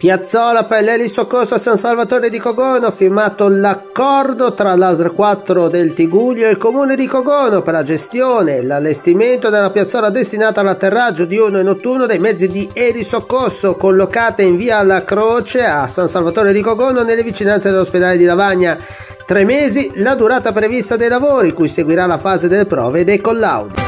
Piazzola Pellelli Soccorso a San Salvatore di Cogono firmato l'accordo tra l'ASR 4 del Tiguglio e il comune di Cogono per la gestione e l'allestimento della piazzola destinata all'atterraggio di uno e notturno dei mezzi di Eri Soccorso collocata in via La Croce a San Salvatore di Cogono nelle vicinanze dell'ospedale di Lavagna. Tre mesi la durata prevista dei lavori, cui seguirà la fase delle prove e dei collaudi.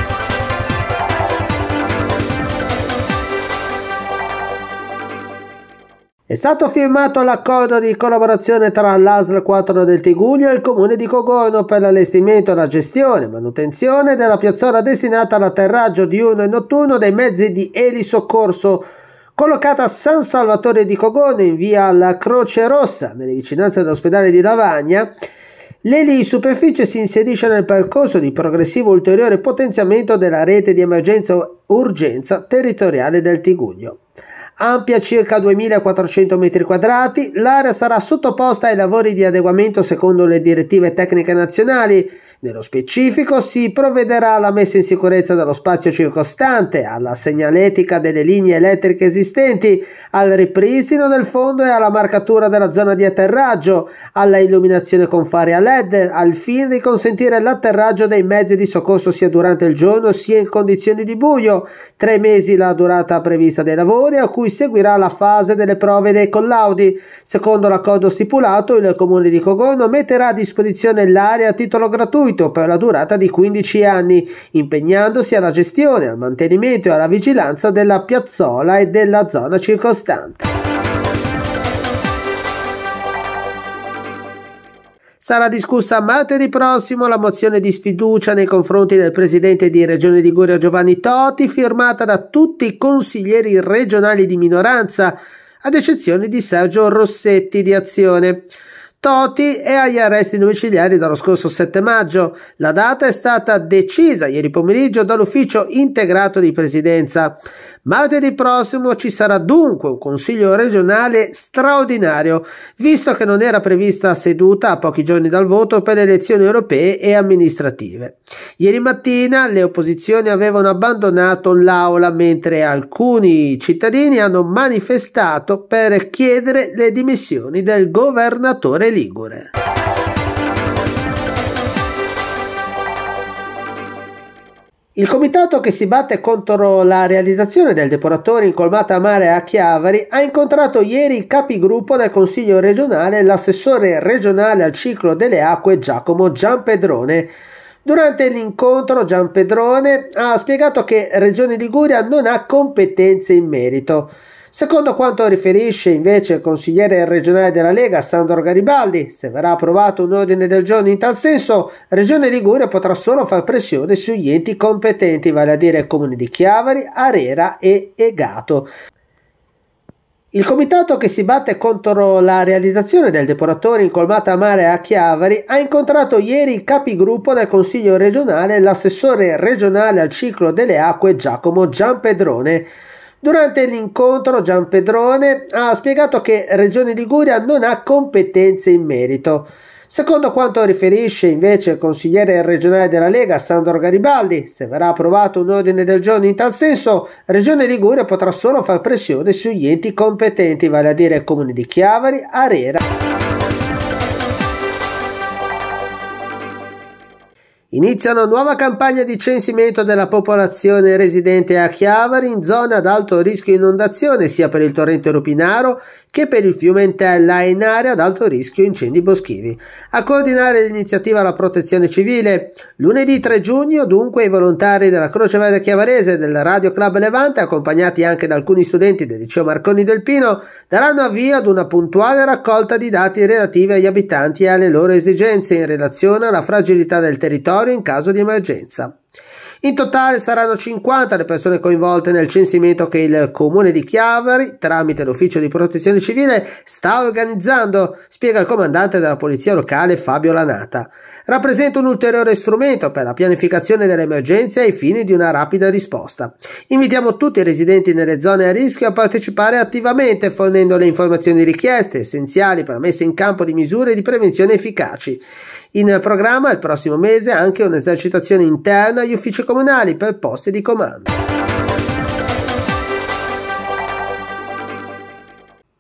È stato firmato l'accordo di collaborazione tra l'ASL 4 del Tiguglio e il comune di Cogorno per l'allestimento, la gestione e manutenzione della piazzola destinata all'atterraggio diurno e notturno dei mezzi di elisoccorso collocata a San Salvatore di Cogorno in via alla Croce Rossa, nelle vicinanze dell'ospedale di Lavagna. L'eli superficie si inserisce nel percorso di progressivo ulteriore potenziamento della rete di emergenza urgenza territoriale del Tiguglio ampia circa 2400 m2, l'area sarà sottoposta ai lavori di adeguamento secondo le direttive tecniche nazionali. Nello specifico si provvederà alla messa in sicurezza dello spazio circostante, alla segnaletica delle linee elettriche esistenti, al ripristino del fondo e alla marcatura della zona di atterraggio, alla illuminazione con fari a LED, al fine di consentire l'atterraggio dei mezzi di soccorso sia durante il giorno sia in condizioni di buio, tre mesi la durata prevista dei lavori a cui seguirà la fase delle prove dei collaudi. Secondo l'accordo stipulato, il comune di Cogono metterà a disposizione l'area a titolo gratuito per la durata di 15 anni, impegnandosi alla gestione, al mantenimento e alla vigilanza della piazzola e della zona circostante istante. Sarà discussa martedì prossimo la mozione di sfiducia nei confronti del presidente di Regione Liguria Giovanni Toti, firmata da tutti i consiglieri regionali di minoranza, ad eccezione di Sergio Rossetti di Azione. Toti è agli arresti domiciliari dallo scorso 7 maggio. La data è stata decisa ieri pomeriggio dall'ufficio integrato di presidenza. Martedì prossimo ci sarà dunque un Consiglio regionale straordinario, visto che non era prevista seduta a pochi giorni dal voto per le elezioni europee e amministrative. Ieri mattina le opposizioni avevano abbandonato l'aula mentre alcuni cittadini hanno manifestato per chiedere le dimissioni del governatore Ligure. Il comitato che si batte contro la realizzazione del depuratore in colmata a mare a Chiavari ha incontrato ieri il capigruppo del Consiglio regionale e l'assessore regionale al ciclo delle acque Giacomo Giampedrone. Durante l'incontro Giampedrone ha spiegato che Regione Liguria non ha competenze in merito. Secondo quanto riferisce invece il consigliere regionale della Lega Sandro Garibaldi, se verrà approvato un ordine del giorno in tal senso, Regione Liguria potrà solo far pressione sugli enti competenti, vale a dire comuni di Chiavari, Arera e Egato. Il comitato che si batte contro la realizzazione del depuratore in colmata a mare a Chiavari ha incontrato ieri il capigruppo del Consiglio regionale e l'assessore regionale al ciclo delle acque Giacomo Gianpedrone. Durante l'incontro Gian Pedrone ha spiegato che Regione Liguria non ha competenze in merito. Secondo quanto riferisce invece il consigliere regionale della Lega Sandro Garibaldi, se verrà approvato un ordine del giorno in tal senso, Regione Liguria potrà solo far pressione sugli enti competenti, vale a dire Comune di Chiavari, Arera. Inizia una nuova campagna di censimento della popolazione residente a Chiavari in zona ad alto rischio inondazione sia per il torrente Rupinaro che per il fiume Fiumentella è in area ad alto rischio incendi boschivi. A coordinare l'iniziativa alla protezione civile, lunedì 3 giugno dunque i volontari della Croce Verde Chiavarese e del Radio Club Levante, accompagnati anche da alcuni studenti del liceo Marconi del Pino, daranno avvio ad una puntuale raccolta di dati relativi agli abitanti e alle loro esigenze in relazione alla fragilità del territorio in caso di emergenza. In totale saranno 50 le persone coinvolte nel censimento che il comune di Chiavari, tramite l'ufficio di protezione civile, sta organizzando, spiega il comandante della polizia locale Fabio Lanata. Rappresenta un ulteriore strumento per la pianificazione delle emergenze ai fini di una rapida risposta. Invitiamo tutti i residenti nelle zone a rischio a partecipare attivamente fornendo le informazioni richieste, essenziali per la messa in campo di misure di prevenzione efficaci. In programma il prossimo mese anche un'esercitazione interna agli uffici comunali per posti di comando.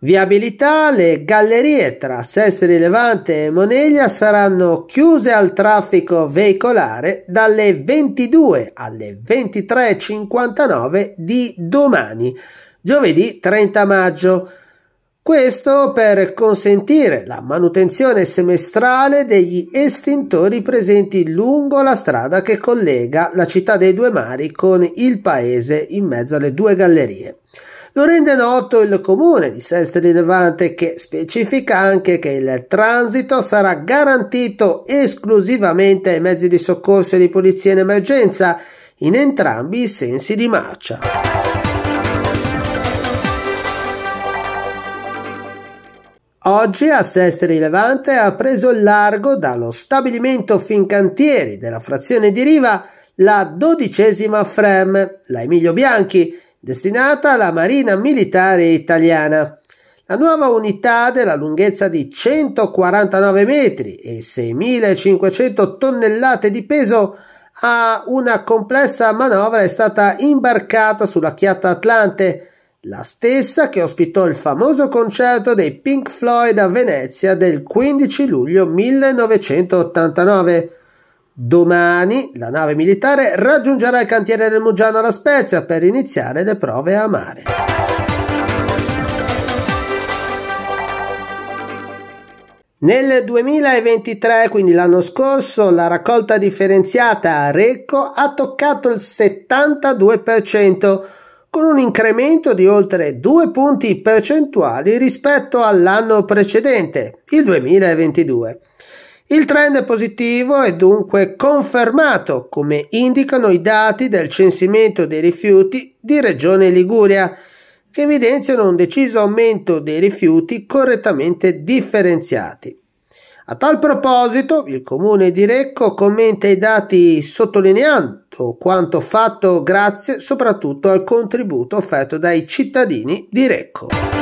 Viabilità, le gallerie tra Sestri Levante e Moneglia saranno chiuse al traffico veicolare dalle 22 alle 23.59 di domani, giovedì 30 maggio. Questo per consentire la manutenzione semestrale degli estintori presenti lungo la strada che collega la città dei due mari con il paese in mezzo alle due gallerie. Lo rende noto il comune di Sestri Levante che specifica anche che il transito sarà garantito esclusivamente ai mezzi di soccorso e di polizia in emergenza in entrambi i sensi di marcia. Oggi a Sestri Rilevante ha preso il largo dallo stabilimento Fincantieri della frazione di Riva la dodicesima FREM, la Emilio Bianchi, destinata alla Marina Militare Italiana. La nuova unità della lunghezza di 149 metri e 6.500 tonnellate di peso ha una complessa manovra è stata imbarcata sulla chiatta Atlante la stessa che ospitò il famoso concerto dei Pink Floyd a Venezia del 15 luglio 1989. Domani la nave militare raggiungerà il cantiere del Mugiano alla Spezia per iniziare le prove a mare. Nel 2023, quindi l'anno scorso, la raccolta differenziata a Recco ha toccato il 72% con un incremento di oltre 2 punti percentuali rispetto all'anno precedente, il 2022. Il trend positivo è dunque confermato, come indicano i dati del censimento dei rifiuti di Regione Liguria, che evidenziano un deciso aumento dei rifiuti correttamente differenziati. A tal proposito, il comune di Recco commenta i dati sottolineando o quanto fatto grazie soprattutto al contributo offerto dai cittadini di Recco.